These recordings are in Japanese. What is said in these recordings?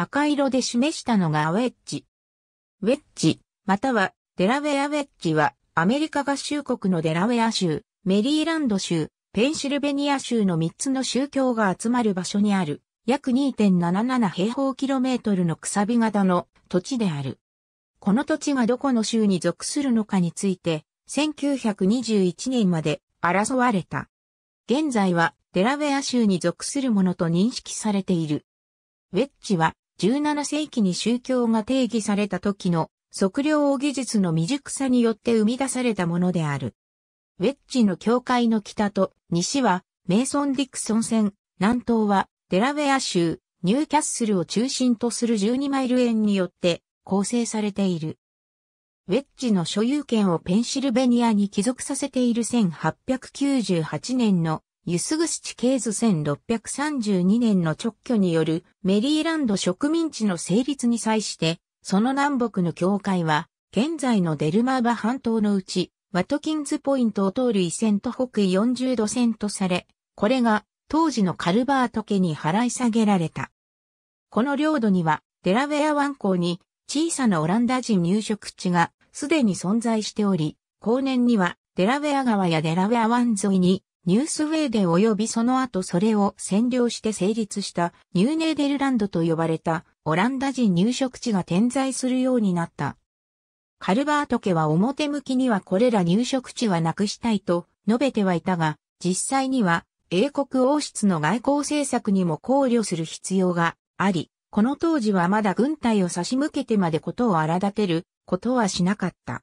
赤色で示したのがウェッジ。ウェッジ、またはデラウェアウェッジはアメリカ合衆国のデラウェア州、メリーランド州、ペンシルベニア州の3つの宗教が集まる場所にある約2.77平方キロメートルのくさび型の土地である。この土地がどこの州に属するのかについて、1921年まで争われた。現在はデラウェア州に属するものと認識されている。ウェッジは17世紀に宗教が定義された時の測量技術の未熟さによって生み出されたものである。ウェッジの境界の北と西はメイソン・ディクソン線、南東はデラウェア州、ニューキャッスルを中心とする12マイル円によって構成されている。ウェッジの所有権をペンシルベニアに帰属させている1898年のユスグス地形図1632年の直挙によるメリーランド植民地の成立に際して、その南北の境界は、現在のデルマーバ半島のうち、ワトキンズポイントを通る移線と北緯40度線とされ、これが当時のカルバート家に払い下げられた。この領土には、デラウェア湾港に小さなオランダ人入植地がすでに存在しており、後年にはデラウェア川やデラウェア湾沿いにニュースウェーデン及びその後それを占領して成立したニューネーデルランドと呼ばれたオランダ人入植地が点在するようになった。カルバート家は表向きにはこれら入植地はなくしたいと述べてはいたが、実際には英国王室の外交政策にも考慮する必要があり、この当時はまだ軍隊を差し向けてまでことを荒立てることはしなかった。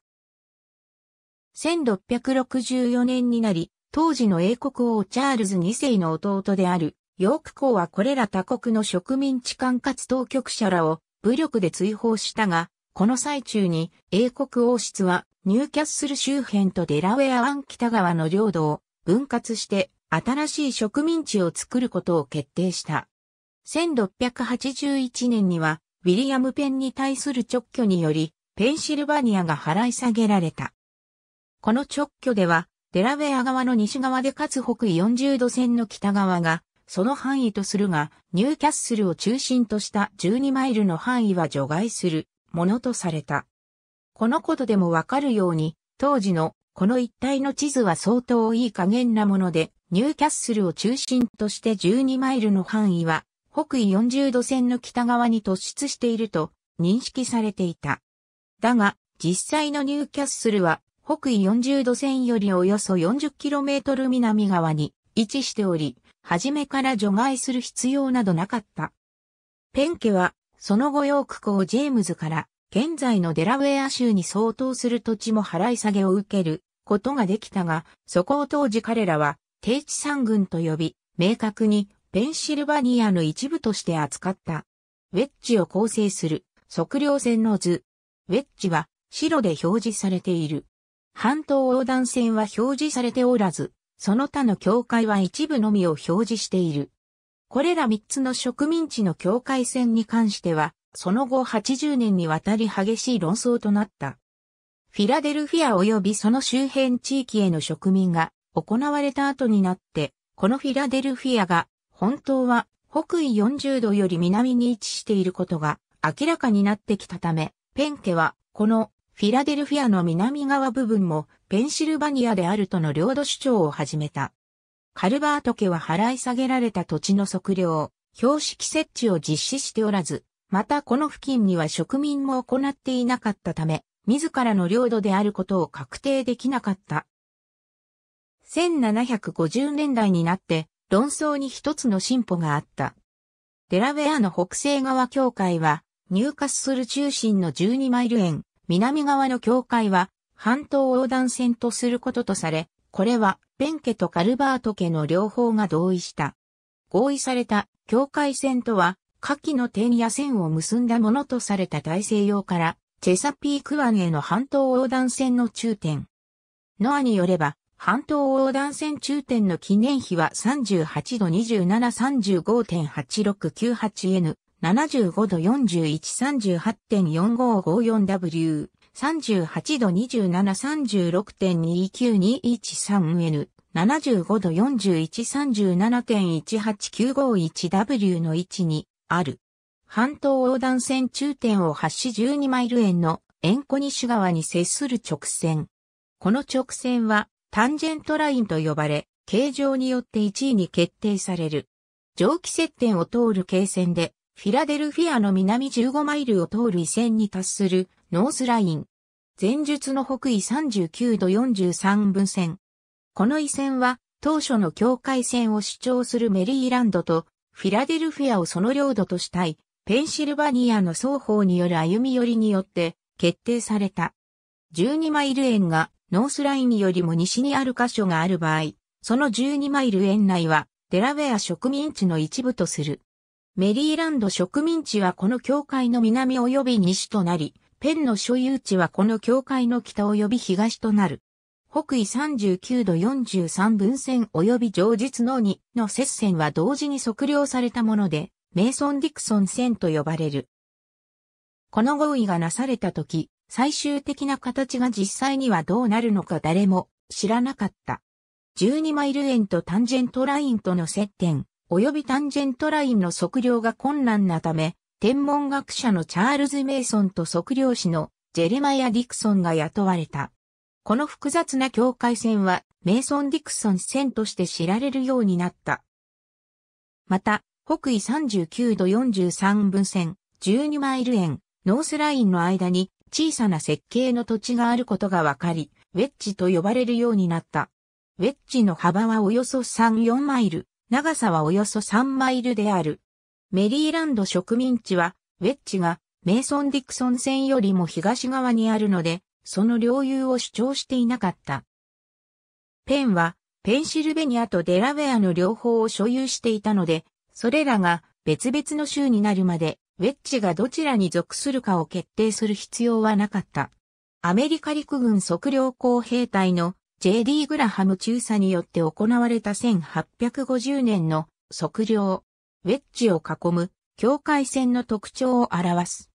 1664年になり、当時の英国王チャールズ2世の弟である、ヨーク公はこれら他国の植民地管轄当局者らを武力で追放したが、この最中に英国王室はニューキャッスル周辺とデラウェア湾北側の領土を分割して新しい植民地を作ることを決定した。1681年にはウィリアム・ペンに対する直挙によりペンシルバニアが払い下げられた。この直挙ではデラウェア側の西側でかつ北緯40度線の北側が、その範囲とするが、ニューキャッスルを中心とした12マイルの範囲は除外するものとされた。このことでもわかるように、当時のこの一帯の地図は相当いい加減なもので、ニューキャッスルを中心として12マイルの範囲は、北緯40度線の北側に突出していると認識されていた。だが、実際のニューキャッスルは北緯40度線よりおよそ 40km 南側に位置しており、初めから除外する必要などなかった。ペン家は、その後ヨーク校ジェームズから、現在のデラウェア州に相当する土地も払い下げを受けることができたが、そこを当時彼らは、低地産群と呼び、明確にペンシルバニアの一部として扱った。ウェッジを構成する測量線の図。ウェッジは白で表示されている。半島横断線は表示されておらず、その他の境界は一部のみを表示している。これら3つの植民地の境界線に関しては、その後80年にわたり激しい論争となった。フィラデルフィア及びその周辺地域への植民が行われた後になって、このフィラデルフィアが本当は北緯40度より南に位置していることが明らかになってきたため、ペンケはこのフィラデルフィアの南側部分もペンシルバニアであるとの領土主張を始めた。カルバート家は払い下げられた土地の測量、標識設置を実施しておらず、またこの付近には植民も行っていなかったため、自らの領土であることを確定できなかった。1750年代になって論争に一つの進歩があった。デラウェアの北西側境界は、入滑する中心の12マイル円、南側の境界は半島横断線とすることとされ、これはペン家とカルバート家の両方が同意した。合意された境界線とは、下記の点や線を結んだものとされた大西洋から、チェサピーク湾への半島横断線の中点。ノアによれば、半島横断線中点の記念碑は38度2735.8698 n 75度41 38.4554W、38度 2736.29213N、75度41 37.18951W の位置にある。半島横断線中点を発し12マイル円のエンコ側に接する直線。この直線はタンジェントラインと呼ばれ、形状によって1位に決定される。蒸気接点を通る経線で、フィラデルフィアの南15マイルを通る遺線に達するノースライン。前述の北緯39度43分線。この遺線は当初の境界線を主張するメリーランドとフィラデルフィアをその領土としたいペンシルバニアの双方による歩み寄りによって決定された。12マイル円がノースラインよりも西にある箇所がある場合、その12マイル円内はデラウェア植民地の一部とする。メリーランド植民地はこの境界の南及び西となり、ペンの所有地はこの境界の北及び東となる。北緯39度43分線及び上日の2の接線は同時に測量されたもので、メイソン・ディクソン線と呼ばれる。この合意がなされた時、最終的な形が実際にはどうなるのか誰も知らなかった。12マイル円とタンジェントラインとの接点、及びタンジェントラインの測量が困難なため、天文学者のチャールズ・メイソンと測量士のジェレマヤ・ディクソンが雇われた。この複雑な境界線は、メイソン・ディクソン線として知られるようになった。また、北緯39度43分線、12マイル円、ノースラインの間に小さな設計の土地があることが分かり、ウェッジと呼ばれるようになった。ウェッジの幅はおよそ3、4マイル、長さはおよそ3マイルである。メリーランド植民地は、ウェッジがメイソン・ディクソン線よりも東側にあるので、その領有を主張していなかった。ペンは、ペンシルベニアとデラウェアの両方を所有していたので、それらが別々の州になるまで、ウェッジがどちらに属するかを決定する必要はなかった。アメリカ陸軍測量工兵隊の J.D. グラハム中佐によって行われた1850年の測量、ウェッジを囲む境界線の特徴を表す。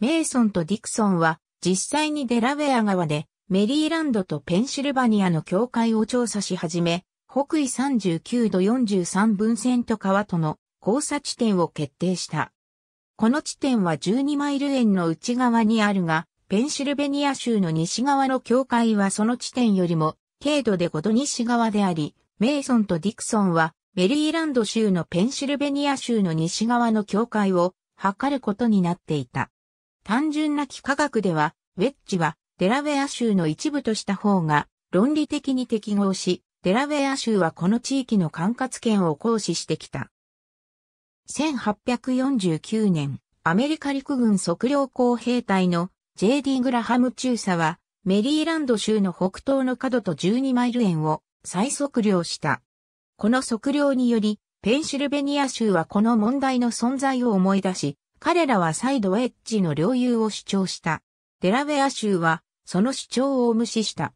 メイソンとディクソンは実際にデラウェア川でメリーランドとペンシルバニアの境界を調査し始め、北緯39度43分線と川との交差地点を決定した。この地点は12マイル円の内側にあるが、ペンシルベニア州の西側の境界はその地点よりも、軽度で5度西側であり、メイソンとディクソンは、メリーランド州のペンシルベニア州の西側の境界を測ることになっていた。単純な幾何学では、ウェッジはデラウェア州の一部とした方が論理的に適合し、デラウェア州はこの地域の管轄権を行使してきた。1849年、アメリカ陸軍測量工兵隊の J.D. グラハム中佐は、メリーランド州の北東の角と12マイル円を再測量した。この測量により、ペンシルベニア州はこの問題の存在を思い出し、彼らは再度エッジの領有を主張した。デラウェア州は、その主張を無視した。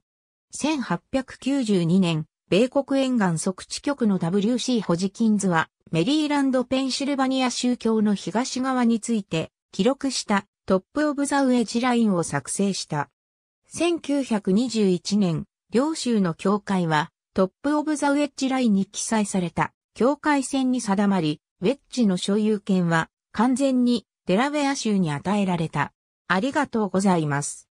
1892年、米国沿岸測地局の WC ホジキンズは、メリーランド・ペンシルバニア州境の東側について、記録したトップオブザウェッジラインを作成した。1921年、両州の境界はトップオブザウェッジラインに記載された境界線に定まり、ウェッジの所有権は完全にデラウェア州に与えられた。ありがとうございます。